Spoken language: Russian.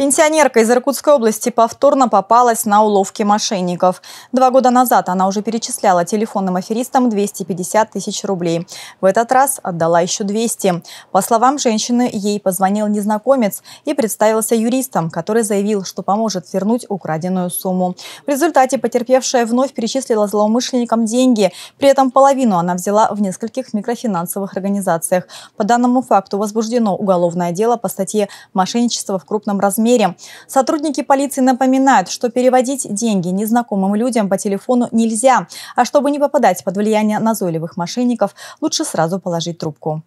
Пенсионерка из Иркутской области повторно попалась на уловки мошенников. Два года назад она уже перечисляла телефонным аферистам 250 тысяч рублей. В этот раз отдала еще 200. По словам женщины, ей позвонил незнакомец и представился юристом, который заявил, что поможет вернуть украденную сумму. В результате потерпевшая вновь перечислила злоумышленникам деньги. При этом половину она взяла в нескольких микрофинансовых организациях. По данному факту возбуждено уголовное дело по статье «Мошенничество в крупном размере» верим. Сотрудники полиции напоминают, что переводить деньги незнакомым людям по телефону нельзя. А чтобы не попадать под влияние назойливых мошенников, лучше сразу положить трубку.